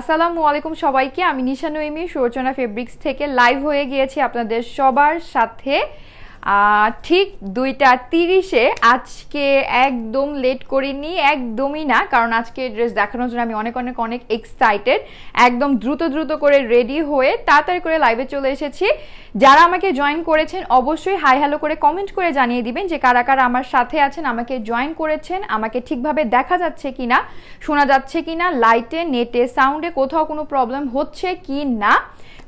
আসসালামু আলাইকুম সবাইকে আমি নিশা নইমি সুরচনা ফেব্রিক্স থেকে লাইভ হয়ে গিয়েছি আপনাদের সবার সাথে ঠিক দুইটা তিরিশে আজকে একদম লেট করিনি একদমই না কারণ আজকে ড্রেস দেখানোর জন্য আমি অনেক অনেক অনেক এক্সাইটেড একদম দ্রুত দ্রুত করে রেডি হয়ে তাড়াতাড়ি করে লাইভে চলে এসেছি যারা আমাকে জয়েন করেছেন অবশ্যই হাই হ্যালো করে কমেন্ট করে জানিয়ে দিবেন যে কারা কারা আমার সাথে আছেন আমাকে জয়েন করেছেন আমাকে ঠিকভাবে দেখা যাচ্ছে কি না শোনা যাচ্ছে কি না লাইটে নেটে সাউন্ডে কোথাও কোনো প্রবলেম হচ্ছে কি না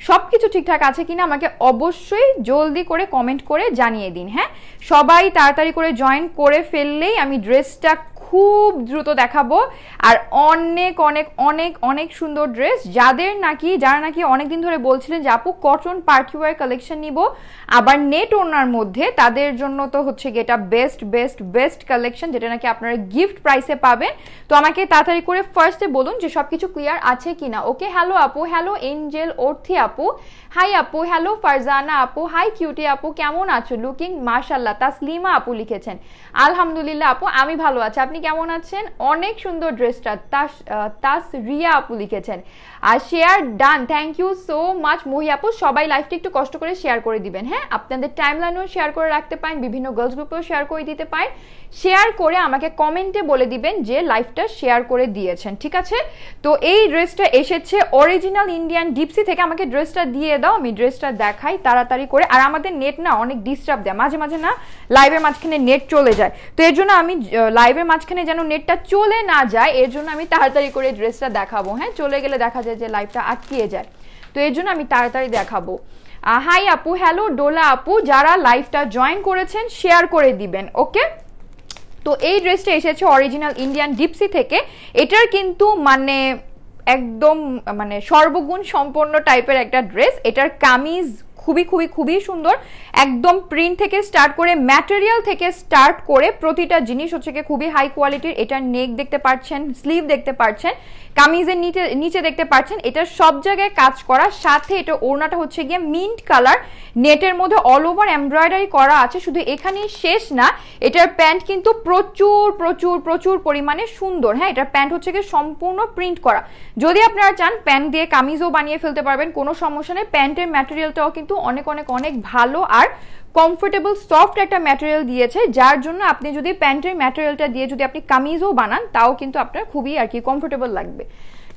সব কিছু ঠিকঠাক আছে কিনা আমাকে অবশ্যই জলদি করে কমেন্ট করে জানিয়ে দিন হ্যাঁ সবাই তাড়াতাড়ি করে জয়েন করে ফেললেই আমি ড্রেসটা খুব দ্রুত দেখাবো আর অনেক অনেক অনেক অনেক সুন্দর ড্রেস যাদের নাকি যারা নাকি অনেকদিন ধরে বলছিলেন যে আপু কটন পার্কিওয়ার কালেকশন নিব আবার নেট ওনার মধ্যে তাদের জন্য তো হচ্ছে এটা বেস্ট বেস্ট বেস্ট কালেকশন যেটা নাকি আপনারা গিফট প্রাইসে পাবেন তো আমাকে তাড়াতাড়ি করে ফার্স্টে বলুন যে সব কিছু ক্লিয়ার আছে কি না ওকে হ্যালো আপু হ্যালো এঞ্জেল অর্থি আপু হাই আপু হ্যালো ফারজানা আপু হাই কিউটি আপু কেমন আছো লুকিং মার্শাল্লাহ তাসলিমা আপু লিখেছেন আলহামদুলিল্লাহ আপু আমি ভালো আছি আপনি কেমন আছেন অনেক সুন্দর ড্রেসটা তাস তাস রিয়া আপু লিখেছেন আর share done thank you so much Mohi আপু সবাই লাইফটি একটু কষ্ট করে শেয়ার করে দিবেন হ্যাঁ আপনাদের টাইম লাইনও শেয়ার করে রাখতে পারেন বিভিন্ন গার্লস গ্রুপেও শেয়ার করে দিতে পারেন শেয়ার করে আমাকে কমেন্টে বলে দিবেন যে লাইফটা শেয়ার করে দিয়েছেন ঠিক আছে তো এই ড্রেসটা এসেছে অরিজিনাল ইন্ডিয়ান ডিপসি থেকে আমাকে ড্রেসটা দিয়ে দাও আমি ড্রেসটা দেখাই তাড়াতাড়ি করে আর আমাদের নেট না অনেক ডিস্টার্ব দেয় মাঝে মাঝে না লাইভের মাঝখানে নেট চলে যায় তো এর জন্য আমি লাইভের মাঝখানে মাঝখানে যেন নেটটা চলে না যায় এর জন্য আমি তাড়াতাড়ি করে ড্রেসটা দেখাবো হ্যাঁ চলে গেলে দেখা যায় যে লাইফটা আটকিয়ে যায় তো এর জন্য আমি তাড়াতাড়ি দেখাবো হাই আপু হ্যালো ডোলা আপু যারা লাইফটা জয়েন করেছেন শেয়ার করে দিবেন ওকে তো এই ড্রেসটা এসেছে অরিজিনাল ইন্ডিয়ান ডিপসি থেকে এটার কিন্তু মানে একদম মানে সর্বগুণ সম্পন্ন টাইপের একটা ড্রেস এটার কামিজ খুবই খুবই খুবই সুন্দর একদম প্রিন্ট থেকে স্টার্ট করে ম্যাটেরিয়াল থেকে স্টার্ট করে প্রতিটা জিনিস হচ্ছে খুবই হাই কোয়ালিটির এটা নেক দেখতে পাচ্ছেন স্লিভ দেখতে পাচ্ছেন কামিজের নিচে নিচে দেখতে পাচ্ছেন এটা সব জায়গায় কাজ করা সাথে এটা ওড়নাটা হচ্ছে গিয়ে মিন্ট কালার নেটের মধ্যে অল ওভার এমব্রয়ডারি করা আছে শুধু এখানেই শেষ না এটার প্যান্ট কিন্তু প্রচুর প্রচুর প্রচুর পরিমাণে সুন্দর হ্যাঁ এটার প্যান্ট হচ্ছে গিয়ে সম্পূর্ণ প্রিন্ট করা যদি আপনারা চান প্যান্ট দিয়ে কামিজও বানিয়ে ফেলতে পারবেন কোনো সমস্যা নেই প্যান্টের ম্যাটেরিয়ালটাও কিন্তু অনেক অনেক অনেক ভালো আর কমফোর্টেবল সফট একটা ম্যাটেরিয়াল দিয়েছে যার জন্য আপনি যদি প্যান্টের ম্যাটেরিয়ালটা দিয়ে যদি আপনি কামিজও বানান তাও কিন্তু আপনার খুবই আর কি কমফোর্টেবল লাগবে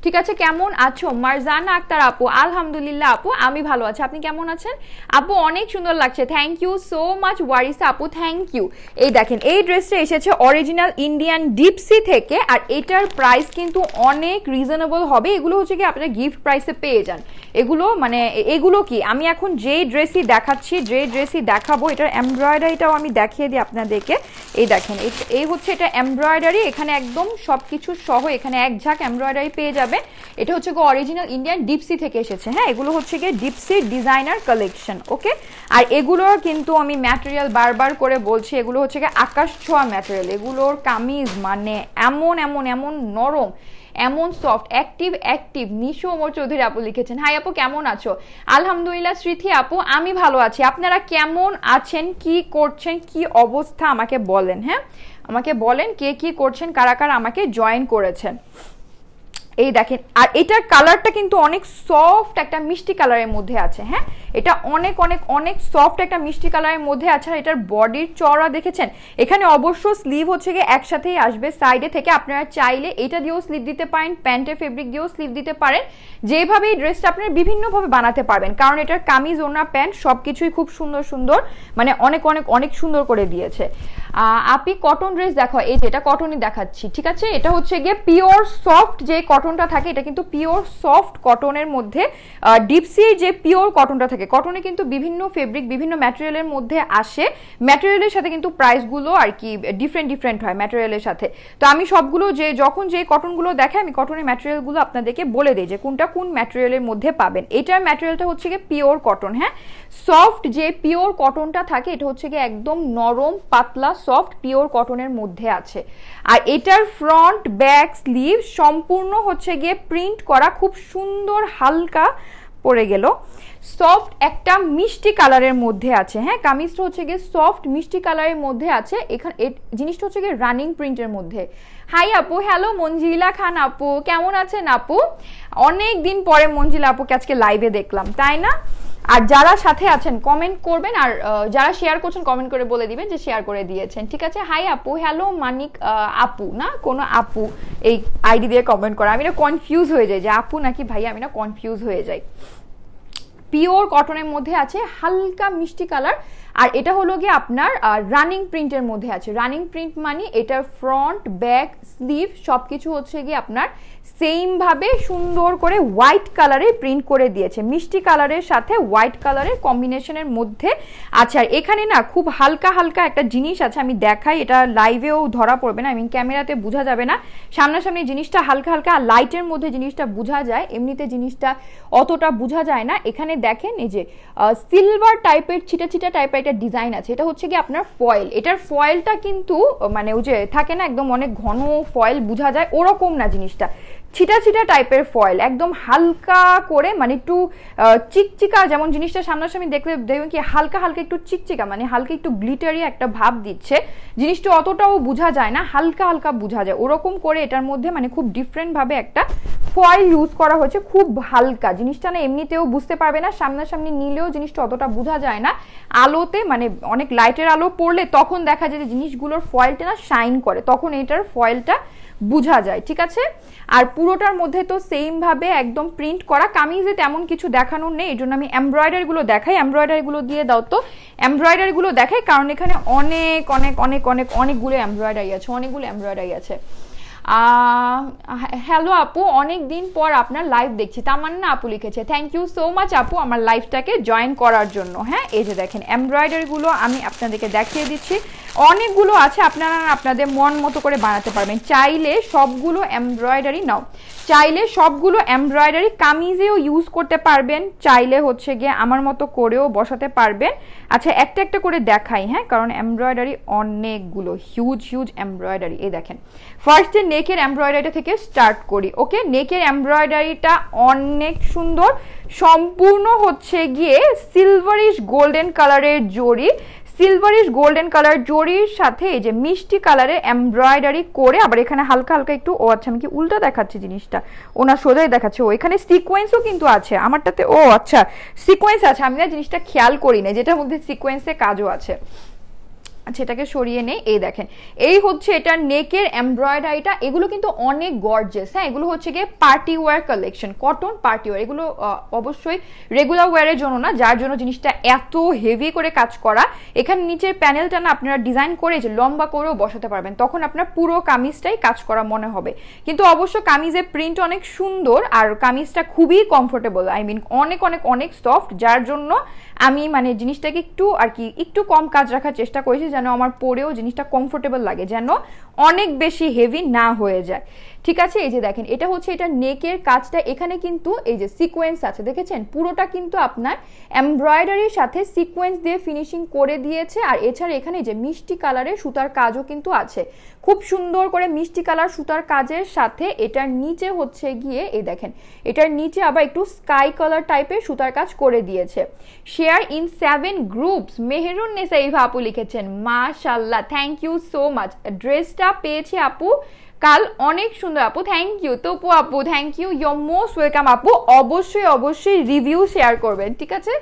ঠিক আছে কেমন আছো মারজানা আক্তার আপু আলহামদুলিল্লাহ আপু আমি ভালো আছি আপনি কেমন আছেন আপু অনেক সুন্দর লাগছে thank you so much Warisa আপু থ্যাংক ইউ এই দেখেন এই ড্রেসটা এসেছে অরিজিনাল ইন্ডিয়ান ডিপসি থেকে আর এটার প্রাইস কিন্তু অনেক রিজনেবল হবে এগুলো হচ্ছে কি আপনারা গিফট প্রাইসে পেয়ে যান এগুলো মানে এগুলো কি আমি এখন যে ড্রেসই দেখাচ্ছি যে ড্রেসই দেখাবো এটার এমব্রয়ডারিটাও আমি দেখিয়ে দিই আপনাদেরকে এই দেখেন এই হচ্ছে এটা এমব্রয়ডারি এখানে একদম সব কিছু সহ এখানে এক ঝাঁক এমব্রয়ডারি পেয়ে যাবে পাবে এটা হচ্ছে গিয়ে অরিজিনাল ইন্ডিয়ান ডিপসি থেকে এসেছে হ্যাঁ এগুলো হচ্ছে গিয়ে ডিপসি ডিজাইনার কালেকশন ওকে আর এগুলোর কিন্তু আমি ম্যাটেরিয়াল বারবার করে বলছি এগুলো হচ্ছে গিয়ে আকাশ ছোঁয়া ম্যাটেরিয়াল এগুলোর কামিজ মানে এমন এমন এমন নরম এমন soft active active Nisho Omar Chowdhury আপু লিখেছেন হাই আপু কেমন আছো আলহামদুলিল্লাহ স্মৃতি আপু আমি ভালো আছি আপনারা কেমন আছেন কি করছেন কি অবস্থা আমাকে বলেন হ্যাঁ আমাকে বলেন কে কি করছেন কারা কারা আমাকে জয়েন করেছেন এই দেখেন আর এটার কালারটা কিন্তু অনেক সফট একটা মিষ্টি কালারের মধ্যে আছে হ্যাঁ এটা অনেক অনেক অনেক সফট একটা মিষ্টি কালারের মধ্যে আছে আর এটার বডির চড়া দেখেছেন এখানে অবশ্য স্লিভ হচ্ছে গিয়ে একসাথেই আসবে সাইডে থেকে আপনারা চাইলে এটা দিয়েও স্লিভ দিতে পারেন প্যান্টের ফেব্রিক দিয়েও স্লিভ দিতে পারেন যেভাবে এই ড্রেসটা আপনারা বিভিন্নভাবে বানাতে পারবেন কারণ এটার কামিজ ওনা প্যান্ট সব কিছুই খুব সুন্দর সুন্দর মানে অনেক অনেক অনেক সুন্দর করে দিয়েছে আপনি কটন ড্রেস দেখো এই যে এটা কটনই দেখাচ্ছি ঠিক আছে এটা হচ্ছে গিয়ে পিওর সফট যে কটন কটনটা থাকে এটা কিন্তু পিওর সফট কটনের মধ্যে ডিপসির যে পিওর কটনটা থাকে কটনে কিন্তু বিভিন্ন ফেব্রিক বিভিন্ন ম্যাটেরিয়ালের মধ্যে আসে ম্যাটেরিয়ালের সাথে কিন্তু প্রাইসগুলো আর কি ডিফারেন্ট ডিফারেন্ট হয় ম্যাটেরিয়ালের সাথে তো আমি সবগুলো যে যখন যে কটনগুলো দেখে আমি কটনের ম্যাটেরিয়ালগুলো আপনাদেরকে বলে দিই যে কোনটা কোন ম্যাটেরিয়ালের মধ্যে পাবেন এটার ম্যাটেরিয়ালটা হচ্ছে গিয়ে পিওর কটন হ্যাঁ সফট যে পিওর কটনটা থাকে এটা হচ্ছে গিয়ে একদম নরম পাতলা সফট পিওর কটনের মধ্যে আছে আর এটার ফ্রন্ট ব্যাক স্লিভ সম্পূর্ণ হচ্ছে গিয়ে প্রিন্ট করা খুব সুন্দর হালকা পড়ে গেল সফট একটা মিষ্টি কালারের মধ্যে আছে হ্যাঁ কামিজটা হচ্ছে গিয়ে সফট মিষ্টি কালারের মধ্যে আছে এখানে জিনিসটা হচ্ছে গিয়ে রানিং প্রিন্টের মধ্যে হাই আপু হ্যালো মঞ্জিলা খান আপু কেমন আছেন আপু অনেক দিন পরে মঞ্জিলা আপুকে আজকে লাইভে দেখলাম তাই না আর যারা সাথে আছেন কমেন্ট করবেন আর যারা শেয়ার করছেন কমেন্ট করে বলে দিবেন যে শেয়ার করে দিয়েছেন ঠিক আছে হাই আপু হ্যালো মানিক আপু না কোনো আপু এই আইডি দিয়ে কমেন্ট করা আমি না কনফিউজ হয়ে যাই যে আপু নাকি ভাই আমি না কনফিউজ হয়ে যাই পিওর কটনের মধ্যে আছে হালকা মিষ্টি কালার আর এটা হলো গিয়ে আপনার রানিং প্রিন্টের মধ্যে আছে রানিং প্রিন্ট মানে এটার ফ্রন্ট ব্যাক স্লিভ সব কিছু হচ্ছে গিয়ে আপনার সেমভাবে সুন্দর করে হোয়াইট কালারে প্রিন্ট করে দিয়েছে মিষ্টি কালারের সাথে হোয়াইট কালারের কম্বিনেশনের মধ্যে আছে আর এখানে না খুব হালকা হালকা একটা জিনিস আছে আমি দেখাই এটা লাইভেও ধরা পড়বে না আই মিন ক্যামেরাতে বোঝা যাবে না সামনাসামনি জিনিসটা হালকা হালকা আর লাইটের মধ্যে জিনিসটা বোঝা যায় এমনিতে জিনিসটা অতটা বোঝা যায় না এখানে দেখেন এই যে সিলভার টাইপের ছিটা ছিটা টাইপের এটা ডিজাইন আছে এটা হচ্ছে কি আপনার ফয়েল এটার ফয়েলটা কিন্তু মানে ওই যে থাকে না একদম অনেক ঘন ফয়েল বোঝা যায় ওরকম না জিনিসটা ছিটা ছিটা টাইপের ফয়েল একদম হালকা করে মানে একটু চিকচিকা যেমন জিনিসটা সামনাসামনি দেখলে দেখবেন কি হালকা হালকা একটু চিকচিকা মানে হালকা একটু গ্লিটারি একটা ভাব দিচ্ছে জিনিসটা অতটাও বোঝা যায় না হালকা হালকা বোঝা যায় ওরকম করে এটার মধ্যে মানে খুব ডিফারেন্টভাবে একটা ফয়েল ইউজ করা হয়েছে খুব হালকা জিনিসটা না এমনিতেও বুঝতে পারবে না সামনাসামনি নিলেও জিনিসটা অতটা বোঝা যায় না আলোতে মানে অনেক লাইটের আলো পড়লে তখন দেখা যায় যে জিনিসগুলোর ফয়েলটা না শাইন করে তখন এটার ফয়েলটা বোঝা যায় ঠিক আছে আর পুরোটার মধ্যে তো সেমভাবে একদম প্রিন্ট করা কামিজে তেমন কিছু দেখানোর নেই এই জন্য আমি এমব্রয়ডারিগুলো দেখাই এমব্রয়ডারিগুলো দিয়ে দাও তো এমব্রয়ডারিগুলো দেখাই কারণ এখানে অনেক অনেক অনেক অনেক অনেকগুলো এমব্রয়ডারি আছে অনেকগুলো এমব্রয়ডারি আছে হ্যালো আপু অনেক দিন পর আপনার লাইভ দেখছি তামান্না আপু লিখেছে থ্যাংক ইউ সো মাচ আপু আমার লাইভটাকে জয়েন করার জন্য হ্যাঁ এই যে দেখেন এমব্রয়ডারিগুলো আমি আপনাদেরকে দেখিয়ে দিচ্ছি অনেকগুলো আছে আপনারা আপনাদের মন মতো করে বানাতে পারবেন চাইলে সবগুলো এমব্রয়ডারি নাও চাইলে সবগুলো এমব্রয়ডারি কামিজেও ইউজ করতে পারবেন চাইলে হচ্ছে গিয়ে আমার মতো করেও বসাতে পারবেন আচ্ছা একটা একটা করে দেখাই হ্যাঁ কারণ এমব্রয়ডারি অনেকগুলো হিউজ হিউজ এমব্রয়ডারি এই দেখেন ফার্স্টে নেকের এমব্রয়ডারিটা থেকে স্টার্ট করি ওকে নেকের এমব্রয়ডারিটা অনেক সুন্দর সম্পূর্ণ হচ্ছে গিয়ে সিলভারিশ গোল্ডেন কালারের জড়ি সিলভারিশ গোল্ডেন কালার জরির সাথে এই যে মিষ্টি কালারে এমব্রয়ডারি করে আবার এখানে হালকা হালকা একটু ও আচ্ছা আমি কি উল্টা দেখাচ্ছি জিনিসটা ওনার সোজাই দেখাচ্ছে ও এখানে সিকোয়েন্সও কিন্তু আছে আমারটাতে ও আচ্ছা সিকোয়েন্স আছে আমি না জিনিসটা খেয়াল করি না যেটার মধ্যে সিকোয়েন্সে কাজও আছে সেটাকে আচ্ছা, সরিয়ে নেই এই দেখেন এই হচ্ছে এটা নেকের এমব্রয়ডারিটা এগুলো কিন্তু অনেক গর্জেস হ্যাঁ এগুলো হচ্ছে গিয়ে party wear collection cotton party wear এগুলো অবশ্যই রেগুলার ওয়ারের জন্য না যার জন্য জিনিসটা এত হেভি করে কাজ করা এখানে নিচের প্যানেলটা না আপনারা ডিজাইন করে যে লম্বা করেও বসাতে পারবেন তখন আপনার পুরো কামিজটাই কাজ করা মনে হবে কিন্তু অবশ্য কামিজের প্রিন্ট অনেক সুন্দর আর কামিজটা খুবই কমফোর্টেবল আই মিন অনেক অনেক অনেক সফট যার জন্য আমি মানে জিনিসটাকে একটু আর কি একটু কম কাজ রাখার চেষ্টা করেছি যেন আমার পরেও জিনিসটা কমফোর্টেবল লাগে যেন অনেক বেশি হেভি না হয়ে যায় ঠিক আছে এই যে দেখেন এটা হচ্ছে এটা নেকের কাজটা এখানে কিন্তু এই যে সিকোয়েন্স আছে দেখেছেন পুরোটা কিন্তু আপনার এমব্রয়ডারির সাথে সিকোয়েন্স দিয়ে ফিনিশিং করে দিয়েছে আর এছাড়া এখানে যে মিষ্টি কালারের সুতার কাজও কিন্তু আছে খুব সুন্দর করে মিষ্টি কালার সুতার কাজের সাথে এটার নিচে হচ্ছে গিয়ে এই দেখেন এটার নিচে আবার একটু স্কাই কালার টাইপের সুতার কাজ করে দিয়েছে share in seven groups Meherun Nessa Eva আপু লিখেছেন মাশাল্লাহ থ্যাংক ইউ সো মাচ ড্রেসটা পেয়েছি আপু কাল অনেক সুন্দর আপু থ্যাংক ইউ তপু আপু thank you you're most welcome আপু অবশ্যই অবশ্যই রিভিউ শেয়ার করবেন ঠিক আছে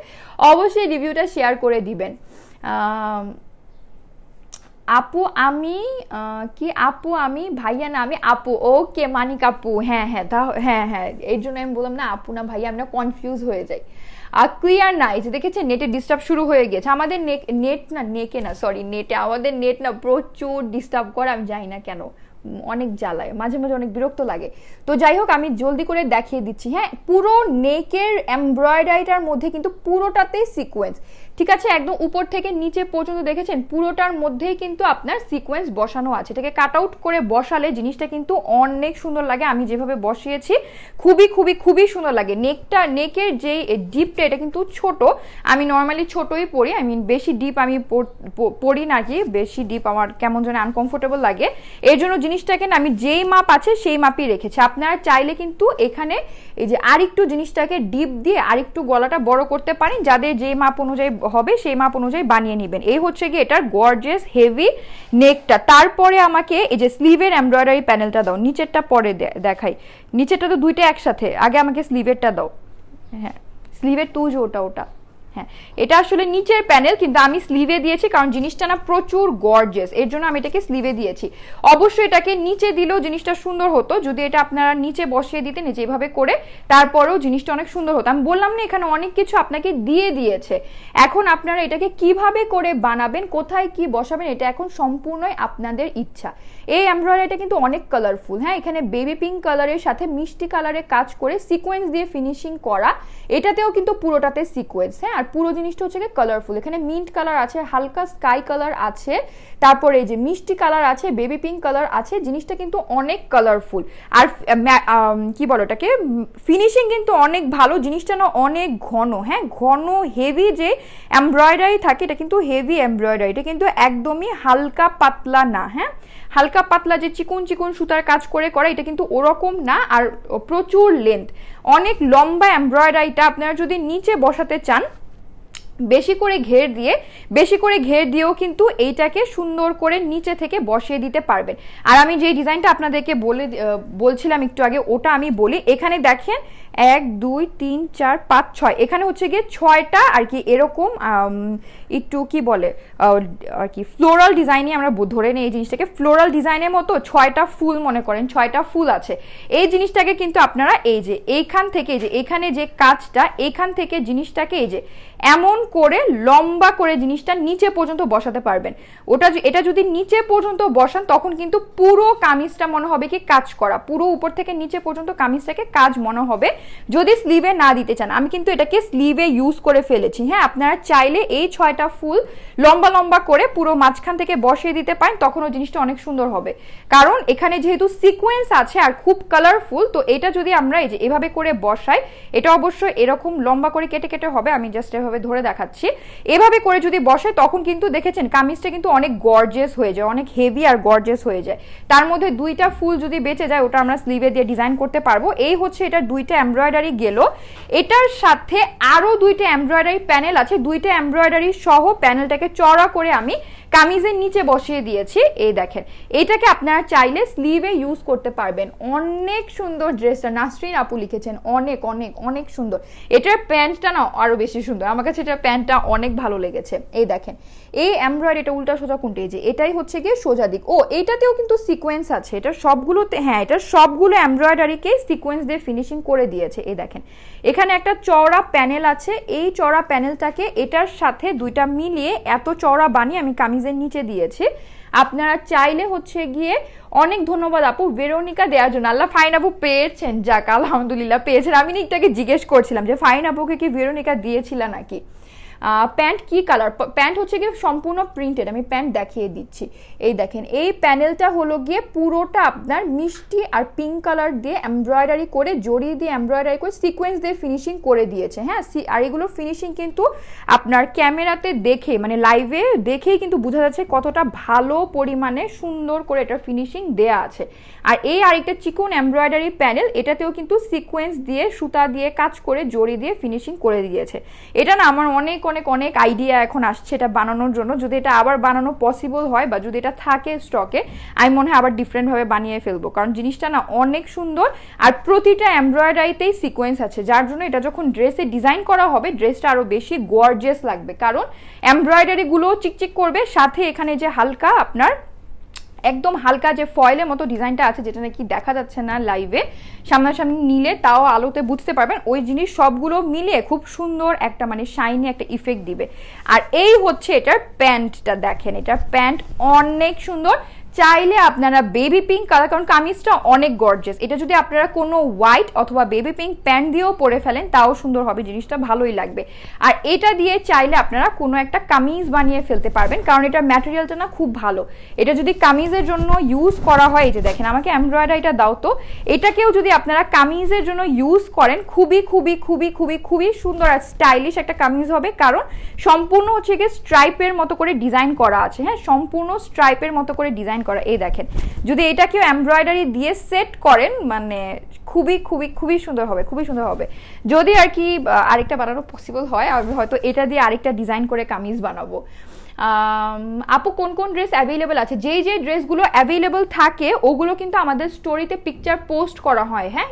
অবশ্যই রিভিউটা শেয়ার করে দিবেন আপু আমি কি আপু আমি ভাইয়া না আমি আপু ওকে মানিক আপু হ্যাঁ হ্যাঁ তা হ্যাঁ হ্যাঁ এই জন্য আমি বললাম না আপু না ভাইয়া আমরা কনফিউজ হয়ে যাই আর ক্লিয়ার না এই যে দেখেছে নেটে ডিস্টার্ব শুরু হয়ে গেছে আমাদের নেট নেট না নেকে না সরি নেটে আমাদের নেট না প্রচুর ডিস্টার্ব করে আমি জানি না কেন অনেক জ্বালায় মাঝে মাঝে অনেক বিরক্ত লাগে তো যাই হোক আমি জলদি করে দেখিয়ে দিচ্ছি হ্যাঁ পুরো নেকের এমব্রয়ডারিটার মধ্যে কিন্তু পুরোটাতেই সিকোয়েন্স ঠিক আছে একদম উপর থেকে নিচে পর্যন্ত দেখেছেন পুরোটার মধ্যেই কিন্তু আপনার সিকোয়েন্স বসানো আছে এটাকে কাট আউট করে বসালে জিনিসটা কিন্তু অনেক সুন্দর লাগে আমি যেভাবে বসিয়েছি খুবই খুবই খুবই সুন্দর লাগে নেকটা নেকের যে ডিপটা এটা কিন্তু ছোট আমি নর্মালি ছোটই পরি আই মিন বেশি ডিপ আমি পরি না কি বেশি ডিপ আমার কেমন যেন আনকমফোর্টেবল লাগে এর জন্য জিনিসটাকে আমি যেই মাপ আছে সেই মাপই রেখেছি আপনারা চাইলে কিন্তু এখানে এই যে আরেকটু জিনিসটাকে ডিপ দিয়ে আরেকটু গলাটা বড় করতে পারেন যাদের যে মাপ অনুযায়ী হবে সেই মাপ অনুযায়ী বানিয়ে নেবেন এই হচ্ছে গিয়ে এটার গর্জেস হেভি নেকটা তারপরে আমাকে এই যে স্লিভের এমব্রয়ডারি প্যানেলটা দাও নিচেরটা পরে দেখাই নিচেরটা তো দুইটা একসাথে আগে আমাকে স্লিভেরটা দাও হ্যাঁ স্লিভের তুজ ওটা ওটা হ্যাঁ এটা আসলে নিচের প্যানেল কিন্তু আমি স্লিভে দিয়েছি কারণ জিনিসটা না প্রচুর গর্জেস এর জন্য আমি এটাকে স্লিভে দিয়েছি অবশ্যই এটাকে নিচে দিলেও জিনিসটা সুন্দর হতো যদি এটা আপনারা নিচে বসিয়ে দিতেন যেভাবে করে তারপরেও জিনিসটা অনেক সুন্দর হতো আমি বললাম না এখানে অনেক কিছু আপনাকে দিয়ে দিয়েছে এখন আপনারা এটাকে কিভাবে করে বানাবেন কোথায় কি বসাবেন এটা এখন সম্পূর্ণই আপনাদের ইচ্ছা এই এমব্রয়ডারিটা কিন্তু অনেক কালারফুল হ্যাঁ এখানে বেবি পিঙ্ক কালারের সাথে মিষ্টি কালারে কাজ করে সিকোয়েন্স দিয়ে ফিনিশিং করা এটাতেও কিন্তু পুরোটাতে সিকোয়েন্স হ্যাঁ আর পুরো জিনিসটা হচ্ছে কালারফুল এখানে মিন্ট কালার আছে হালকা স্কাই কালার আছে তারপরে এই যে মিষ্টি কালার আছে বেবি পিঙ্ক কালার আছে জিনিসটা কিন্তু অনেক কালারফুল আর কি বলো এটাকে ফিনিশিং কিন্তু অনেক ভালো জিনিসটা না অনেক ঘন হ্যাঁ ঘন হেভি যে এমব্রয়ডারি থাকে এটা কিন্তু হেভি এমব্রয়ডারি এটা কিন্তু একদমই হালকা পাতলা না হ্যাঁ হালকা পাতলা যে চিকুন চিকুন সুতার কাজ করে করা এটা কিন্তু ওরকম না আর প্রচুর লেন্থ অনেক লম্বা এমব্রয়ডারিটা আপনারা যদি নিচে বসাতে চান বেশি করে ঘের দিয়ে বেশি করে ঘের দিয়েও কিন্তু এইটাকে সুন্দর করে নিচে থেকে বসিয়ে দিতে পারবেন আর আমি যে ডিজাইনটা আপনাদেরকে বলে বলছিলাম একটু আগে ওটা আমি বলি এখানে দেখেন এক দুই তিন চার পাঁচ ছয় এখানে হচ্ছে গিয়ে ছয়টা আর কি এরকম একটু কি বলে আর কি ফ্লোরাল ডিজাইনই আমরা ধরে নিই এই জিনিসটাকে ফ্লোরাল ডিজাইনের মতো ছয়টা ফুল মনে করেন ছয়টা ফুল আছে এই জিনিসটাকে কিন্তু আপনারা এই যে এইখান থেকে যে এখানে যে কাজটা এইখান থেকে জিনিসটাকে এই যে এমন করে লম্বা করে জিনিসটা নিচে পর্যন্ত বসাতে পারবেন ওটা এটা যদি নিচে পর্যন্ত বসান তখন কিন্তু পুরো কামিজটা মনে হবে কি কাজ করা পুরো উপর থেকে নিচে পর্যন্ত কামিজটাকে কাজ মনে হবে যদি স্লিভে না দিতে চান আমি কিন্তু এটাকে স্লিভে ইউজ করে ফেলেছি হ্যাঁ আপনারা চাইলে এই ছয়টা ফুল লম্বা লম্বা করে পুরো মাঝখান থেকে বসিয়ে দিতে পারেন তখনও জিনিসটা অনেক সুন্দর হবে কারণ এখানে যেহেতু সিকোয়েন্স আছে আর খুব কালারফুল তো এটা যদি আমরা এই যে এভাবে করে বসাই এটা অবশ্যই এরকম লম্বা করে কেটে কেটে হবে আমি জাস্ট এভাবে ধরে দেখাচ্ছি এভাবে করে যদি বসে তখন কিন্তু দেখেছেন কামিজটা কিন্তু অনেক গর্জেস হয়ে যায় অনেক হেভি আর গর্জেস হয়ে যায় তার মধ্যে দুইটা ফুল যদি বেঁচে যায় ওটা আমরা স্লিভে দিয়ে ডিজাইন করতে পারবো এই হচ্ছে এটা দুইটা এমব্রয়ডারি গেল এটার সাথে আরও দুইটা এমব্রয়ডারি প্যানেল আছে দুইটা এমব্রয়ডারি সহ প্যানেলটাকে চড়া করে আমি কামিজের নিচে বসিয়ে দিয়েছি এই দেখেন এটাকে আপনারা চাইলে স্লিভে ইউজ করতে পারবেন অনেক সুন্দর ড্রেসটা নাসরিন আপু লিখেছেন অনেক অনেক অনেক সুন্দর এটার প্যান্টটা না আরও বেশি সুন্দর আমার কাছে এটার প্যান্টটা অনেক ভালো লেগেছে এই দেখেন এই এটা উল্টা সোজা কোনটি যে এটাই হচ্ছে গিয়ে সোজা দিক ও এইটাতেও কিন্তু সিকোয়েন্স আছে এটা সবগুলোতে হ্যাঁ এটা সবগুলো অ্যাম্ব্রয়ডারিকে সিকোয়েন্স দিয়ে ফিনিশিং করে দিয়েছে এই দেখেন এখানে একটা চওড়া প্যানেল আছে এই চওড়া প্যানেলটাকে এটার সাথে দুইটা মিলিয়ে এত চওড়া বানিয়ে আমি কামিজ কমেন্টসের নিচে দিয়েছি আপনারা চাইলে হচ্ছে গিয়ে অনেক ধন্যবাদ আপু বেরোনিকা দেওয়ার জন্য আল্লাহ ফাইন আপু পেয়েছেন যাক আলহামদুলিল্লাহ পেয়েছেন আমি নিজটাকে জিজ্ঞেস করছিলাম যে ফাইন আপুকে কি বেরোনিকা দিয়েছিল নাকি প্যান্ট কি কালার প্যান্ট হচ্ছে গিয়ে সম্পূর্ণ প্রিন্টেড আমি প্যান্ট দেখিয়ে দিচ্ছি এই দেখেন এই প্যানেলটা হলো গিয়ে পুরোটা আপনার মিষ্টি আর পিঙ্ক কালার দিয়ে এমব্রয়ডারি করে জড়ি দিয়ে এমব্রয়ডারি করে সিকোয়েন্স দিয়ে ফিনিশিং করে দিয়েছে হ্যাঁ আর এগুলো ফিনিশিং কিন্তু আপনার ক্যামেরাতে দেখে মানে লাইভে দেখেই কিন্তু বোঝা যাচ্ছে কতটা ভালো পরিমাণে সুন্দর করে এটা ফিনিশিং দেয়া আছে আর এই আরেকটা চিকন এমব্রয়ডারি প্যানেল এটাতেও কিন্তু সিকোয়েন্স দিয়ে সুতা দিয়ে কাজ করে জড়ি দিয়ে ফিনিশিং করে দিয়েছে এটা না আমার অনেক অনেক অনেক আইডিয়া এখন আসছে এটা বানানোর জন্য যদি এটা আবার বানানো পসিবল হয় বা যদি এটা থাকে স্টকে আমি মনে হয় আবার ডিফারেন্টভাবে বানিয়ে ফেলবো কারণ জিনিসটা না অনেক সুন্দর আর প্রতিটা এমব্রয়ডারিতেই সিকোয়েন্স আছে যার জন্য এটা যখন ড্রেসে ডিজাইন করা হবে ড্রেসটা আরও বেশি গর্জিয়াস লাগবে কারণ এমব্রয়ডারিগুলো চিকচিক করবে সাথে এখানে যে হালকা আপনার একদম হালকা যে ফয়েলের মতো ডিজাইনটা আছে যেটা নাকি দেখা যাচ্ছে না লাইভে সামনাসামনি নিলে তাও আলোতে বুঝতে পারবেন ওই জিনিস সবগুলো মিলিয়ে খুব সুন্দর একটা মানে শাইনি একটা ইফেক্ট দিবে আর এই হচ্ছে এটার প্যান্টটা দেখেন এটার প্যান্ট অনেক সুন্দর চাইলে আপনারা বেবি পিঙ্ক কালার কারণ কামিজটা অনেক গর্জেস এটা যদি আপনারা কোনো হোয়াইট অথবা বেবি পিঙ্ক প্যান্ট দিয়েও পরে ফেলেন তাও সুন্দর হবে জিনিসটা ভালোই লাগবে আর এটা দিয়ে চাইলে আপনারা কোনো একটা কামিজ বানিয়ে ফেলতে পারবেন কারণ এটা ম্যাটেরিয়ালটা না খুব ভালো এটা যদি কামিজের জন্য ইউজ করা হয় এই যে দেখেন আমাকে এমব্রয়ডারিটা দাও তো এটাকেও যদি আপনারা কামিজের জন্য ইউজ করেন খুবই খুবই খুবই খুবই খুবই সুন্দর আর স্টাইলিশ একটা কামিজ হবে কারণ সম্পূর্ণ হচ্ছে গিয়ে স্ট্রাইপের মতো করে ডিজাইন করা আছে হ্যাঁ সম্পূর্ণ স্ট্রাইপের মতো করে ডিজাইন ডিজাইন করা এই দেখেন যদি এটা কেউ এমব্রয়ডারি দিয়ে সেট করেন মানে খুবই খুবই খুবই সুন্দর হবে খুবই সুন্দর হবে যদি আর কি আরেকটা বানানো পসিবল হয় আমি হয়তো এটা দিয়ে আরেকটা ডিজাইন করে কামিজ বানাবো আপু কোন কোন ড্রেস অ্যাভেলেবেল আছে যেই যে ড্রেসগুলো অ্যাভেলেবেল থাকে ওগুলো কিন্তু আমাদের স্টোরিতে পিকচার পোস্ট করা হয় হ্যাঁ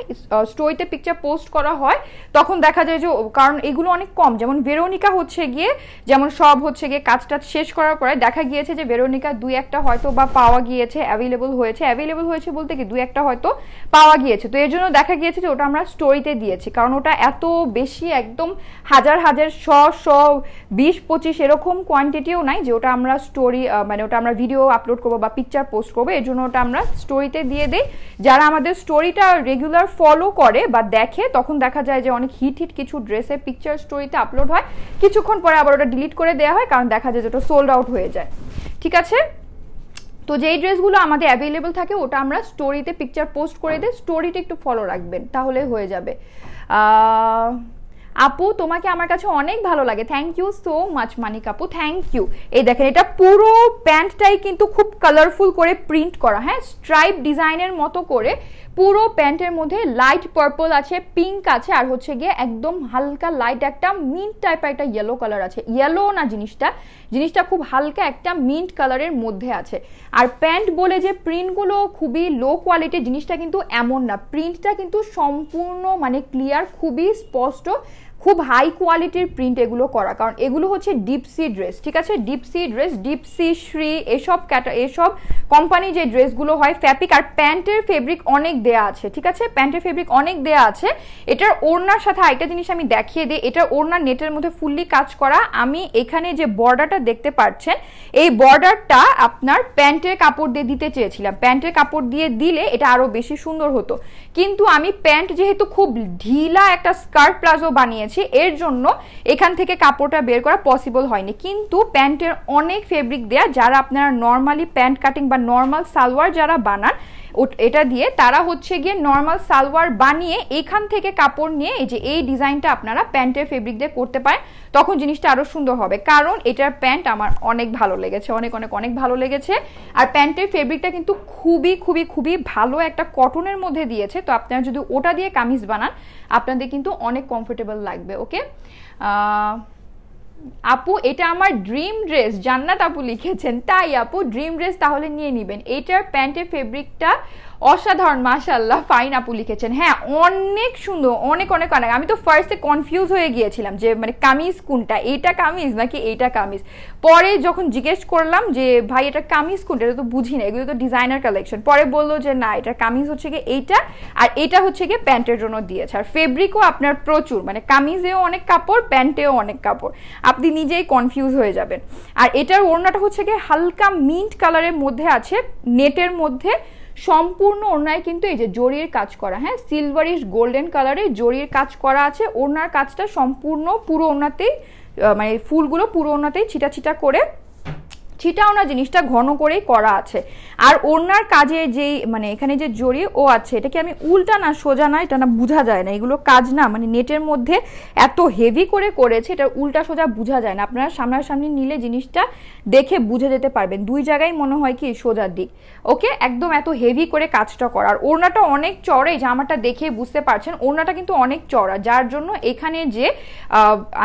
স্টোরিতে পিকচার পোস্ট করা হয় তখন দেখা যায় যে কারণ এগুলো অনেক কম যেমন ভেরোনিকা হচ্ছে গিয়ে যেমন সব হচ্ছে গিয়ে কাজটা শেষ করার পরে দেখা গিয়েছে যে ভেরোনিকা দুই একটা হয়তো বা পাওয়া গিয়েছে অ্যাভেলেবল হয়েছে অ্যাভেলেবল হয়েছে বলতে কি দুই একটা হয়তো পাওয়া গিয়েছে তো এর জন্য দেখা গিয়েছে যে ওটা আমরা স্টোরিতে দিয়েছি কারণ ওটা এত বেশি একদম হাজার হাজার শ শ বিশ পঁচিশ এরকম কোয়ান্টিটিও নাই বানাই যে ওটা আমরা স্টোরি মানে ওটা আমরা ভিডিও আপলোড করবো বা পিকচার পোস্ট করবো এর জন্য ওটা আমরা স্টোরিতে দিয়ে দিই যারা আমাদের স্টোরিটা রেগুলার ফলো করে বা দেখে তখন দেখা যায় যে অনেক হিট হিট কিছু ড্রেসে পিকচার স্টোরিতে আপলোড হয় কিছুক্ষণ পরে আবার ওটা ডিলিট করে দেওয়া হয় কারণ দেখা যায় যে ওটা সোল্ড আউট হয়ে যায় ঠিক আছে তো যেই ড্রেসগুলো আমাদের অ্যাভেলেবেল থাকে ওটা আমরা স্টোরিতে পিকচার পোস্ট করে দিই স্টোরিটা একটু ফলো রাখবেন তাহলে হয়ে যাবে আপু তোমাকে আমার কাছে অনেক ভালো লাগে thank you so much Manik আপু থ্যাংক ইউ এই দেখেন এটা পুরো প্যান্টটাই কিন্তু খুব কালারফুল করে প্রিন্ট করা হ্যাঁ স্ট্রাইপ ডিজাইনের মতো করে পুরো প্যান্টের মধ্যে লাইট পার্পল আছে পিঙ্ক আছে আর হচ্ছে গিয়ে একদম হালকা লাইট একটা মিন্ট টাইপের একটা ইয়েলো কালার আছে ইয়েলো না জিনিসটা জিনিসটা খুব হালকা একটা মিন্ট কালারের মধ্যে আছে আর প্যান্ট বলে যে প্রিন্টগুলো খুবই লো কোয়ালিটির জিনিসটা কিন্তু এমন না প্রিন্টটা কিন্তু সম্পূর্ণ মানে ক্লিয়ার খুবই স্পষ্ট খুব হাই কোয়ালিটির প্রিন্ট এগুলো করা কারণ এগুলো হচ্ছে ডিপসি ড্রেস ঠিক আছে ডিপসি ড্রেস ডিপসি শ্রী এসব ক্যাটা এসব কোম্পানি যে ড্রেসগুলো হয় ফ্যাপিক আর প্যান্টের ফেব্রিক অনেক দেয়া আছে ঠিক আছে প্যান্টের ফেব্রিক অনেক দেয়া আছে এটার ওড়নার সাথে আরেকটা জিনিস আমি দেখিয়ে দিই এটার ওড়না নেটের মধ্যে ফুললি কাজ করা আমি এখানে যে বর্ডারটা দেখতে পাচ্ছেন এই বর্ডারটা আপনার প্যান্টের কাপড় দিয়ে দিতে চেয়েছিলাম প্যান্টের কাপড় দিয়ে দিলে এটা আরও বেশি সুন্দর হতো কিন্তু আমি প্যান্ট যেহেতু খুব ঢিলা একটা স্কার্ট প্লাজো বানিয়েছি এনেছি এর জন্য এখান থেকে কাপড়টা বের করা পসিবল হয়নি কিন্তু প্যান্টের অনেক ফেব্রিক দেয়া যারা আপনারা নর্মালি প্যান্ট কাটিং বা নর্মাল সালোয়ার যারা বানান এটা দিয়ে তারা হচ্ছে গিয়ে নর্মাল সালোয়ার বানিয়ে এখান থেকে কাপড় নিয়ে এই যে এই ডিজাইনটা আপনারা প্যান্টের ফেব্রিক দিয়ে করতে পারেন তখন জিনিসটা আরও সুন্দর হবে কারণ এটার প্যান্ট আমার অনেক ভালো লেগেছে অনেক অনেক অনেক ভালো লেগেছে আর প্যান্টের ফেব্রিকটা কিন্তু খুবই খুবই খুবই ভালো একটা কটনের মধ্যে দিয়েছে তো আপনারা যদি ওটা দিয়ে কামিজ বানান আপনাদের কিন্তু অনেক কমফোর্টেবল লাগবে ওকে আপু এটা আমার ড্রিম ড্রেস জান্নাত আপু লিখেছেন তাই আপু ড্রিম ড্রেস তাহলে নিয়ে নেবেন এটার প্যান্টের ফেব্রিকটা অসাধারণ মাসাল্লাহ ফাইন আপু লিখেছেন হ্যাঁ অনেক সুন্দর অনেক অনেক অনেক আমি তো ফার্স্টে কনফিউজ হয়ে গিয়েছিলাম যে মানে কামিজ কোনটা এটা কামিজ নাকি এইটা কামিজ পরে যখন জিজ্ঞেস করলাম যে ভাই এটা কামিজ কোনটা এটা তো বুঝি না এগুলো তো ডিজাইনার কালেকশন পরে বললো যে না এটা কামিজ হচ্ছে গিয়ে এইটা আর এটা হচ্ছে গিয়ে প্যান্টের জন্য দিয়েছে আর ফেব্রিকও আপনার প্রচুর মানে কামিজেও অনেক কাপড় প্যান্টেও অনেক কাপড় আপনি নিজেই কনফিউজ হয়ে যাবেন আর এটার ওড়নাটা হচ্ছে গিয়ে হালকা মিন্ট কালারের মধ্যে আছে নেটের মধ্যে সম্পূর্ণ ওড়নায় কিন্তু এই যে জরির কাজ করা হ্যাঁ সিলভারিশ গোল্ডেন কালারে জরির কাজ করা আছে ওড়নার কাজটা সম্পূর্ণ পুরো ওনাতেই মানে ফুলগুলো পুরো ওনাতেই ছিটা ছিটা করে ছিটাওনা জিনিসটা ঘন করেই করা আছে আর ওনার কাজে যেই মানে এখানে যে জড়িয়ে ও আছে এটা কি আমি উল্টা না সোজা না এটা না বোঝা যায় না এগুলো কাজ না মানে নেটের মধ্যে এত হেভি করে করেছে এটা উল্টা সোজা বোঝা যায় না আপনারা সামনাসামনি নিলে জিনিসটা দেখে বুঝে যেতে পারবেন দুই জায়গায় মনে হয় কি সোজার দিক ওকে একদম এত হেভি করে কাজটা করার ওড়নাটা অনেক চড়ে জামাটা দেখে বুঝতে পারছেন ওড়নাটা কিন্তু অনেক চড়া যার জন্য এখানে যে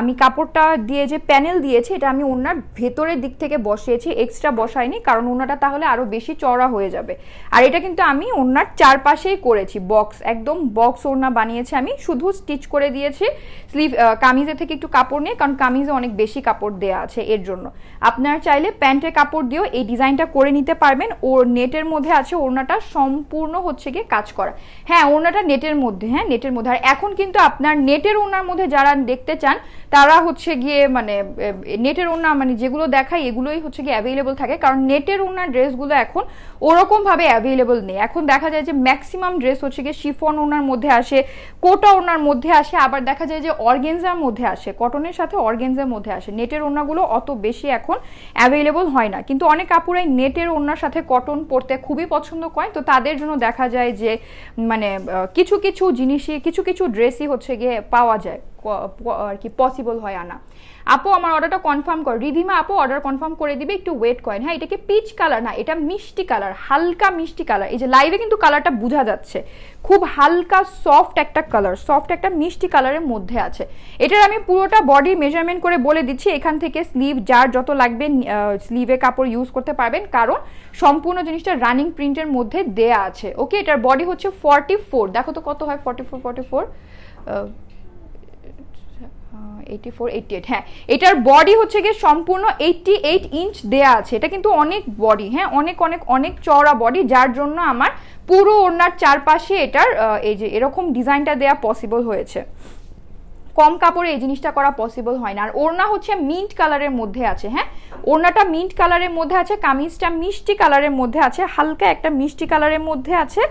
আমি কাপড়টা দিয়ে যে প্যানেল দিয়েছি এটা আমি ওড়নার ভেতরের দিক থেকে বসিয়েছি দিয়েছি এক্সট্রা বসাইনি কারণ ওনাটা তাহলে আরও বেশি চড়া হয়ে যাবে আর এটা কিন্তু আমি ওনার চারপাশেই করেছি বক্স একদম বক্স ওড়না বানিয়েছি আমি শুধু স্টিচ করে দিয়েছি স্লিভ কামিজে থেকে একটু কাপড় নিয়ে কারণ কামিজে অনেক বেশি কাপড় দেয়া আছে এর জন্য আপনারা চাইলে প্যান্টের কাপড় দিয়েও এই ডিজাইনটা করে নিতে পারবেন ওর নেটের মধ্যে আছে ওড়নাটা সম্পূর্ণ হচ্ছে গিয়ে কাজ করা হ্যাঁ ওড়নাটা নেটের মধ্যে হ্যাঁ নেটের মধ্যে আর এখন কিন্তু আপনার নেটের ওড়নার মধ্যে যারা দেখতে চান তারা হচ্ছে গিয়ে মানে নেটের ওড়না মানে যেগুলো দেখায় এগুলোই হচ্ছে গিয়ে অ্যাভেলেবল থাকে কারণ নেটের ওনার ড্রেসগুলো এখন ওরকমভাবে অ্যাভেলেবল নেই এখন দেখা যায় যে ম্যাক্সিমাম ড্রেস হচ্ছে গিয়ে শিফন ওনার মধ্যে আসে কোটা ওনার মধ্যে আসে আবার দেখা যায় যে অর্গেনজার মধ্যে আসে কটনের সাথে অর্গেনজার মধ্যে আসে নেটের ওনাগুলো অত বেশি এখন অ্যাভেলেবল হয় না কিন্তু অনেক কাপড়াই নেটের ওনার সাথে কটন পরতে খুবই পছন্দ করে তো তাদের জন্য দেখা যায় যে মানে কিছু কিছু জিনিসই কিছু কিছু ড্রেসই হচ্ছে গিয়ে পাওয়া যায় আর কি পসিবল হয় আনা আপু আমার অর্ডারটা কনফার্ম কর রিধিমা আপু অর্ডার কনফার্ম করে দিবে একটু ওয়েট করেন হ্যাঁ এটাকে পিচ কালার না এটা মিষ্টি কালার হালকা মিষ্টি কালার এই যে লাইভে কিন্তু কালারটা বোঝা যাচ্ছে খুব হালকা সফট একটা কালার সফট একটা মিষ্টি কালারের মধ্যে আছে এটার আমি পুরোটা বডি মেজারমেন্ট করে বলে দিচ্ছি এখান থেকে স্লিভ যার যত লাগবে স্লিভে কাপড় ইউজ করতে পারবেন কারণ সম্পূর্ণ জিনিসটা রানিং প্রিন্টের মধ্যে দেয়া আছে ওকে এটার বডি হচ্ছে ফর্টি ফোর দেখো তো কত হয় forty four forty four eighty four eighty eight হ্যাঁ এটার বডি হচ্ছে গিয়ে সম্পূর্ণ এইটটি এইট ইঞ্চ দেয়া আছে এটা কিন্তু অনেক বডি হ্যাঁ অনেক অনেক অনেক চওড়া বডি যার জন্য আমার পুরো ওনার চারপাশে এটার এই যে এরকম ডিজাইনটা দেয়া পসিবল হয়েছে কম কাপড়ে এই জিনিসটা করা পসিবল হয় না আর ওড়না হচ্ছে মিন্ট কালারের মধ্যে আছে হ্যাঁ ওড়নাটা মিন্ট কালারের মধ্যে আছে কামিজটা মিষ্টি কালারের মধ্যে আছে হালকা একটা মিষ্টি কালারের মধ্যে আছে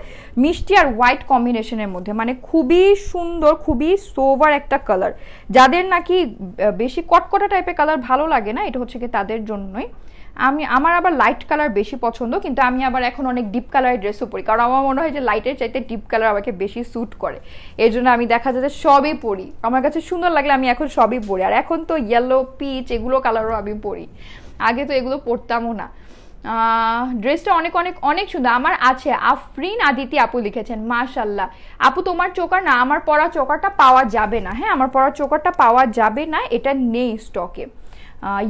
মিষ্টি আর হোয়াইট কম্বিনেশনের মধ্যে মানে খুবই সুন্দর খুবই সোভার একটা কালার যাদের নাকি বেশি কটকটা টাইপের কালার ভালো লাগে না এটা হচ্ছে কি তাদের জন্যই আমি আমার আবার লাইট কালার বেশি পছন্দ কিন্তু আমি আবার এখন অনেক ডিপ কালারের ড্রেসও পরি কারণ আমার মনে হয় যে লাইটের চাইতে ডিপ কালার আমাকে বেশি স্যুট করে এর জন্য আমি দেখা যায় যে সবই পরি আমার কাছে সুন্দর লাগলে আমি এখন সবই পরি আর এখন তো ইয়েলো পিচ এগুলো কালারও আমি পরি আগে তো এগুলো পরতামও না ড্রেসটা অনেক অনেক অনেক সুন্দর আমার আছে আফরিন আদিতি আপু লিখেছেন মাশাল্লাহ আপু তোমার চোকার না আমার পরা চোকারটা পাওয়া যাবে না হ্যাঁ আমার পরা চোকারটা পাওয়া যাবে না এটা নেই স্টকে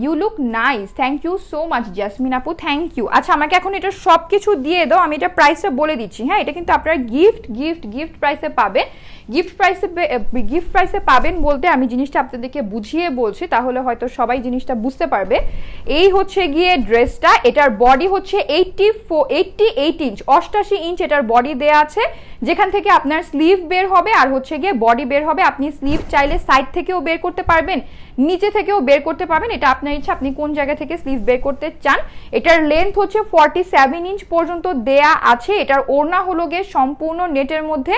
you look nice thank you so much Jasmin আপু থ্যাংক ইউ আচ্ছা আমাকে এখন এটা সব কিছু দিয়ে দাও আমি এটা প্রাইসটা বলে দিচ্ছি হ্যাঁ এটা কিন্তু আপনারা গিফট গিফট গিফট প্রাইসে পাবেন গিফট প্রাইসে গিফট প্রাইসে পাবেন বলতে আমি জিনিসটা আপনাদেরকে বুঝিয়ে বলছি তাহলে হয়তো সবাই জিনিসটা বুঝতে পারবে এই হচ্ছে গিয়ে ড্রেসটা এটার বডি হচ্ছে eighty four eighty eight inch অষ্টাশি ইঞ্চ এটার বডি দেয়া আছে যেখান থেকে আপনার স্লিভ বের হবে আর হচ্ছে গিয়ে বডি বের হবে আপনি স্লিভ চাইলে সাইড থেকেও বের করতে পারবেন নিচে থেকেও বের করতে পারবেন এটা আপনার ইচ্ছা আপনি কোন জায়গা থেকে স্লিভ বের করতে চান এটার লেন্থ হচ্ছে ফর্টি সেভেন ইঞ্চ পর্যন্ত দেয়া আছে এটার ওড়না হলো গিয়ে সম্পূর্ণ নেটের মধ্যে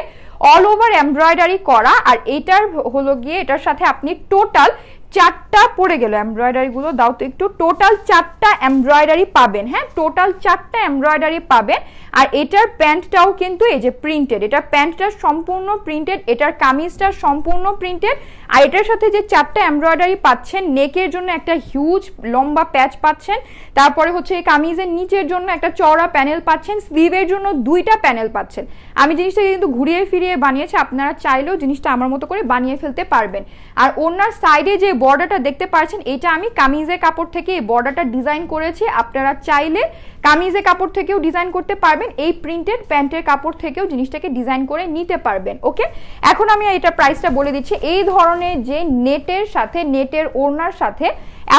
অল ওভার এমব্রয়ডারি করা আর এটার হলো গিয়ে এটার সাথে আপনি টোটাল চারটা পড়ে গেল এমব্রয়ডারিগুলো দাও তো একটু টোটাল চারটা এমব্রয়ডারি পাবেন হ্যাঁ টোটাল চারটা এমব্রয়ডারি পাবেন আর এটার প্যান্টটাও কিন্তু এই যে প্রিন্টেড এটার প্যান্টটা সম্পূর্ণ প্রিন্টেড এটার কামিজটা সম্পূর্ণ প্রিন্টেড আর এটার সাথে যে চারটা এমব্রয়ডারি পাচ্ছেন নেকের জন্য একটা হিউজ লম্বা প্যাচ পাচ্ছেন তারপরে হচ্ছে এই কামিজের নিচের জন্য একটা চওড়া প্যানেল পাচ্ছেন স্লিভের জন্য দুইটা প্যানেল পাচ্ছেন আমি জিনিসটাকে কিন্তু ঘুরিয়ে ফিরিয়ে বানিয়েছি আপনারা চাইলেও জিনিসটা আমার মতো করে বানিয়ে ফেলতে পারবেন আর ওনার সাইডে যে বর্ডারটা দেখতে পারছেন এটা আমি কামিজের কাপড় থেকে এই বর্ডারটা ডিজাইন করেছি আপনারা চাইলে কামিজে কাপড় থেকেও ডিজাইন করতে পারবেন এই প্রিন্টেড প্যান্টের কাপড় থেকেও জিনিসটাকে ডিজাইন করে নিতে পারবেন ওকে এখন আমি এটা প্রাইসটা বলে দিচ্ছি এই ধরনের যে নেটের সাথে নেটের ওড়নার সাথে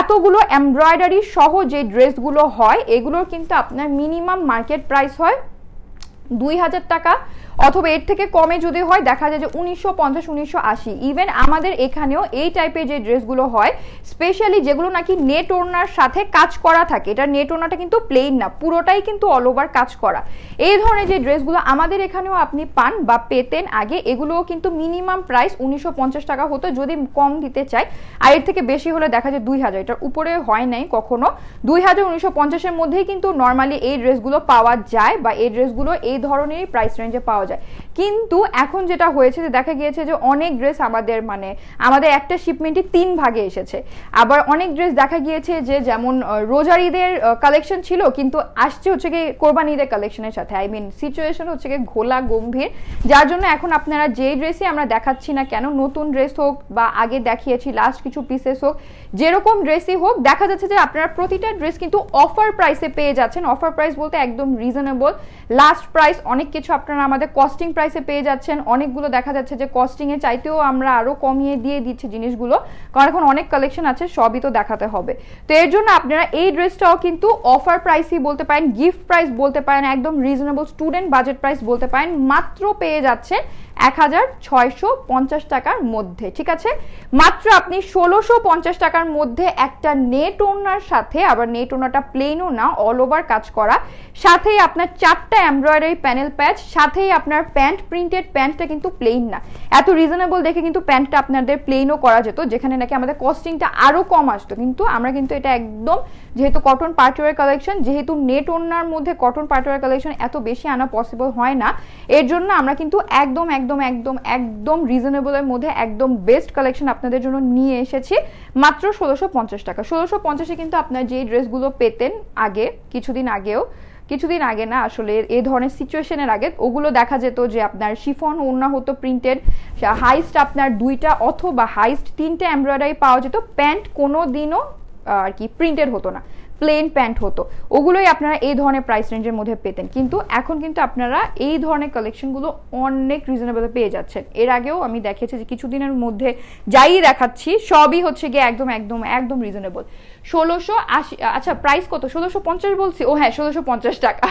এতগুলো এমব্রয়ডারি সহ যে ড্রেসগুলো হয় এগুলোর কিন্তু আপনার মিনিমাম মার্কেট প্রাইস হয় দুই হাজার টাকা অথবা এর থেকে কমে যদি হয় দেখা যায় যে উনিশশো পঞ্চাশ উনিশশো আশি ইভেন আমাদের এখানেও এই টাইপের যে ড্রেসগুলো হয় স্পেশালি যেগুলো নাকি নেট ওড়নার সাথে কাজ করা থাকে এটা নেট ওনারটা কিন্তু প্লেন না পুরোটাই কিন্তু অল ওভার কাজ করা এই ধরনের যে ড্রেসগুলো আমাদের এখানেও আপনি পান বা পেতেন আগে এগুলোও কিন্তু মিনিমাম প্রাইস উনিশশো টাকা হতো যদি কম দিতে চাই আর এর থেকে বেশি হলে দেখা যায় দুই হাজার এটার উপরে হয় নাই কখনো দুই হাজার উনিশশো পঞ্চাশের মধ্যেই কিন্তু নর্মালি এই ড্রেসগুলো পাওয়া যায় বা এই ড্রেসগুলো এই ধরনেরই প্রাইস রেঞ্জে পাওয়া যায় কিন্তু এখন যেটা হয়েছে যে দেখা গিয়েছে যে অনেক ড্রেস আমাদের মানে আমাদের একটা শিপমেন্টই তিন ভাগে এসেছে আবার অনেক ড্রেস দেখা গিয়েছে যে যেমন রোজার ঈদের কালেকশন ছিল কিন্তু আসছে হচ্ছে কি কোরবানিদের ঈদের কালেকশনের সাথে আই মিন সিচুয়েশন হচ্ছে কি ঘোলা গম্ভীর যার জন্য এখন আপনারা যে ড্রেসই আমরা দেখাচ্ছি না কেন নতুন ড্রেস হোক বা আগে দেখিয়েছি লাস্ট কিছু পিসেস হোক যেরকম ড্রেসই হোক দেখা যাচ্ছে যে আপনারা প্রতিটা ড্রেস কিন্তু অফার প্রাইসে পেয়ে যাচ্ছেন অফার প্রাইস বলতে একদম রিজনেবল লাস্ট প্রাইস অনেক কিছু আপনারা আমাদের কস্টিং প্রাইসে পেয়ে যাচ্ছেন অনেকগুলো দেখা যাচ্ছে যে কস্টিংয়ে চাইতেও আমরা আরও কমিয়ে দিয়ে দিচ্ছি জিনিসগুলো কারণ এখন অনেক কালেকশন আছে সবই তো দেখাতে হবে তো এর জন্য আপনারা এই ড্রেসটাও কিন্তু অফার প্রাইসই বলতে পারেন গিফট প্রাইস বলতে পারেন একদম রিজনেবল স্টুডেন্ট বাজেট প্রাইস বলতে পারেন মাত্র পেয়ে যাচ্ছেন এক হাজার ছয়শো পঞ্চাশ টাকার মধ্যে ঠিক আছে মাত্র আপনি ষোলোশো পঞ্চাশ টাকার মধ্যে একটা নেট ওনার সাথে আবার নেট ওনারটা প্লেনও না অল ওভার কাজ করা সাথেই আপনার চারটা এমব্রয়ডারি প্যানেল প্যাচ সাথেই আপনার প্যান্ট প্রিন্টেড প্যান্টটা কিন্তু প্লেন না এত রিজনেবল দেখে কিন্তু প্যান্টটা আপনাদের প্লেনও করা যেত যেখানে নাকি আমাদের কস্টিংটা আরও কম আসতো কিন্তু আমরা কিন্তু এটা একদম যেহেতু কটন পার্টওয়ার কালেকশন যেহেতু নেট ওনার মধ্যে কটন পার্টওয়ার কালেকশন এত বেশি আনা পসিবল হয় না এর জন্য আমরা কিন্তু একদম এক একদম একদম একদম রিজনেবলের মধ্যে একদম বেস্ট কালেকশন আপনাদের জন্য নিয়ে এসেছি মাত্র ষোলোশো পঞ্চাশ টাকা ষোলোশো পঞ্চাশে কিন্তু আপনার যে ড্রেসগুলো পেতেন আগে কিছুদিন আগেও কিছুদিন আগে না আসলে এই ধরনের সিচুয়েশনের আগে ওগুলো দেখা যেত যে আপনার শিফন ওনা হতো প্রিন্টেড হাইস্ট আপনার দুইটা অথবা হাইস্ট তিনটে এমব্রয়ডারি পাওয়া যেত প্যান্ট কোনো দিনও আর কি প্রিন্টেড হতো না প্লেন প্যান্ট হতো ওগুলোই আপনারা এই ধরনের প্রাইস রেঞ্জের মধ্যে পেতেন কিন্তু এখন কিন্তু আপনারা এই ধরনের কালেকশনগুলো অনেক রিজনেবলে পেয়ে যাচ্ছেন এর আগেও আমি দেখেছি যে কিছুদিনের মধ্যে যাই দেখাচ্ছি সবই হচ্ছে গিয়ে একদম একদম একদম রিজনেবল ষোলোশো আশি আচ্ছা প্রাইস কত ষোলোশো পঞ্চাশ বলছি ও হ্যাঁ ষোলোশো পঞ্চাশ টাকা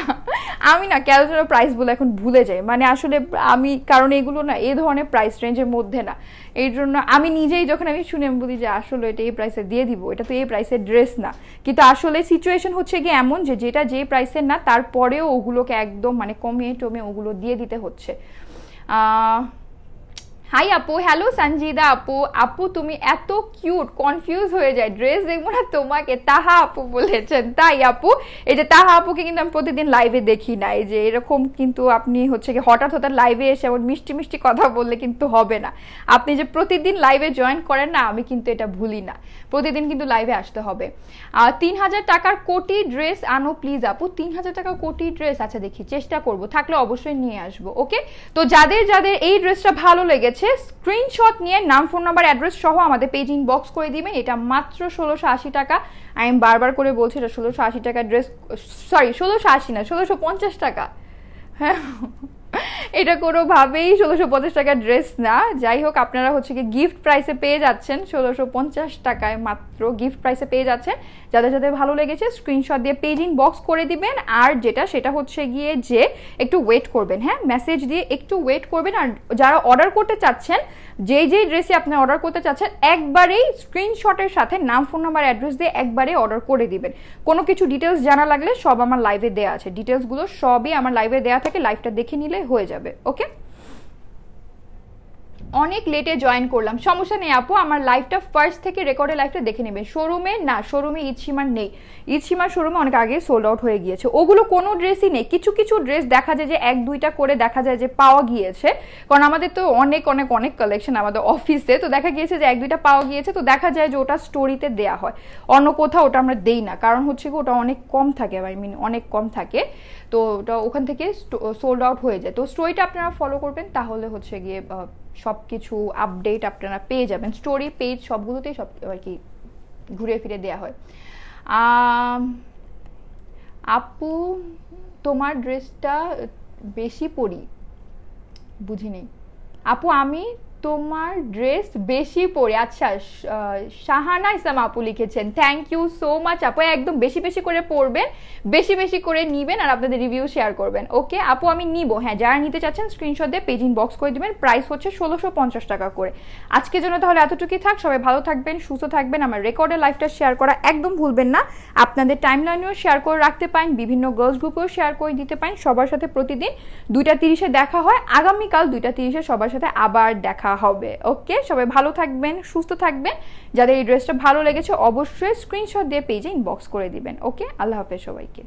আমি না কেন যেন প্রাইসগুলো এখন ভুলে যাই মানে আসলে আমি কারণ এগুলো না এ ধরনের প্রাইস রেঞ্জের মধ্যে না এই জন্য আমি নিজেই যখন আমি শুনে বলি যে আসলে এটা এই প্রাইসে দিয়ে দিব এটা তো এই প্রাইসের ড্রেস না কিন্তু আসলে সিচুয়েশন হচ্ছে গিয়ে এমন যে যেটা যে প্রাইসের না তারপরেও ওগুলোকে একদম মানে কমিয়ে টমে ওগুলো দিয়ে দিতে হচ্ছে হাই আপু হ্যালো সঞ্জিদা আপু আপু তুমি এত কিউট কনফিউজ হয়ে যায় ড্রেস দেখবো না তোমাকে তাহা আপু বলেছেন তাই আপু এই যে তাহা আপুকে কিন্তু আমি প্রতিদিন লাইভে দেখি না এই যে এরকম কিন্তু আপনি হচ্ছে কি হঠাৎ হঠাৎ লাইভে এসে এমন মিষ্টি মিষ্টি কথা বললে কিন্তু হবে না আপনি যে প্রতিদিন লাইভে জয়েন করেন না আমি কিন্তু এটা ভুলি না প্রতিদিন কিন্তু লাইভে আসতে হবে আর তিন হাজার টাকার কোটি ড্রেস আনো প্লিজ আপু তিন হাজার টাকা কোটি ড্রেস আচ্ছা দেখি চেষ্টা করব থাকলে অবশ্যই নিয়ে আসবো ওকে তো যাদের যাদের এই ড্রেসটা ভালো লেগেছে রয়েছে স্ক্রিনশট নিয়ে নাম ফোন নাম্বার অ্যাড্রেস সহ আমাদের পেজ ইনবক্স করে দিবেন এটা মাত্র ষোলোশো আশি টাকা আমি বারবার করে বলছি এটা ষোলোশো আশি টাকা ড্রেস সরি ষোলোশো আশি না ষোলোশো পঞ্চাশ টাকা হ্যাঁ এটা কোনোভাবেই ষোলোশো পঞ্চাশ টাকার ড্রেস না যাই হোক আপনারা হচ্ছে কি গিফট প্রাইসে পেয়ে যাচ্ছেন ষোলোশো পঞ্চাশ টাকায় মাত্র গিফট প্রাইসে পেয়ে যাচ্ছেন যাদের যাদের ভালো লেগেছে স্ক্রিনশট দিয়ে পেজিং বক্স করে দিবেন আর যেটা সেটা হচ্ছে গিয়ে যে একটু ওয়েট করবেন হ্যাঁ মেসেজ দিয়ে একটু ওয়েট করবেন আর যারা অর্ডার করতে চাচ্ছেন যে যেই ড্রেসে আপনি অর্ডার করতে চাচ্ছেন একবারেই স্ক্রিনশটের সাথে নাম ফোন নাম্বার অ্যাড্রেস দিয়ে একবারে অর্ডার করে দিবেন কোনো কিছু ডিটেলস জানা লাগলে সব আমার লাইভে দেওয়া আছে ডিটেলসগুলো সবই আমার লাইভে দেওয়া থাকে লাইভটা দেখে নিলে করলে হয়ে যাবে ওকে অনেক লেটে জয়েন করলাম সমস্যা নেই আপু আমার লাইফটা ফার্স্ট থেকে রেকর্ডে লাইফটা দেখে নেবে শোরুমে না শোরুমে ঈদ সীমার নেই ঈদ সীমার শোরুমে অনেক আগে সোল্ড আউট হয়ে গিয়েছে ওগুলো কোনো ড্রেসই নেই কিছু কিছু ড্রেস দেখা যায় যে এক দুইটা করে দেখা যায় যে পাওয়া গিয়েছে কারণ আমাদের তো অনেক অনেক অনেক কালেকশন আমাদের অফিসে তো দেখা গিয়েছে যে এক দুইটা পাওয়া গিয়েছে তো দেখা যায় যে ওটা স্টোরিতে দেয়া হয় অন্য কোথাও ওটা আমরা দেই না কারণ হচ্ছে ওটা অনেক কম থাকে আই মিন অনেক কম থাকে তো ওটা ওখান থেকে সোল্ড আউট হয়ে যায় তো স্টোরিটা আপনারা ফলো করবেন তাহলে হচ্ছে গিয়ে সব কিছু আপডেট আপনারা পেয়ে যাবেন স্টোরি পেজ সবগুলোতেই সব আর কি ঘুরে ফিরে দেওয়া হয় আপু তোমার ড্রেসটা বেশি পরি বুঝিনি আপু আমি তোমার ড্রেস বেশি পরে আচ্ছা শাহানা ইসলাম আপু লিখেছেন থ্যাংক ইউ সো মাচ আপু একদম বেশি বেশি করে পড়বেন বেশি বেশি করে নিবেন আর আপনাদের রিভিউ শেয়ার করবেন ওকে আপু আমি নিব হ্যাঁ যারা নিতে চাচ্ছেন স্ক্রিনশট দিয়ে পেজিং বক্স করে দেবেন প্রাইস হচ্ছে ষোলোশো পঞ্চাশ টাকা করে আজকের জন্য তাহলে এতটুকুই থাক সবাই ভালো থাকবেন সুস্থ থাকবেন আমার রেকর্ডের লাইফটা শেয়ার করা একদম ভুলবেন না আপনাদের টাইম লাইনেও শেয়ার করে রাখতে পারেন বিভিন্ন গার্লস গ্রুপেও শেয়ার করে দিতে পারেন সবার সাথে প্রতিদিন দুইটা তিরিশে দেখা হয় আগামীকাল দুইটা তিরিশে সবার সাথে আবার দেখা হবে ওকে সবাই ভালো থাকবেন সুস্থ থাকবেন যাদের এই ড্রেসটা ভালো লেগেছে অবশ্যই স্ক্রিনশট দিয়ে পেজে ইনবক্স করে দিবেন ওকে আল্লাহ হাফেজ সবাইকে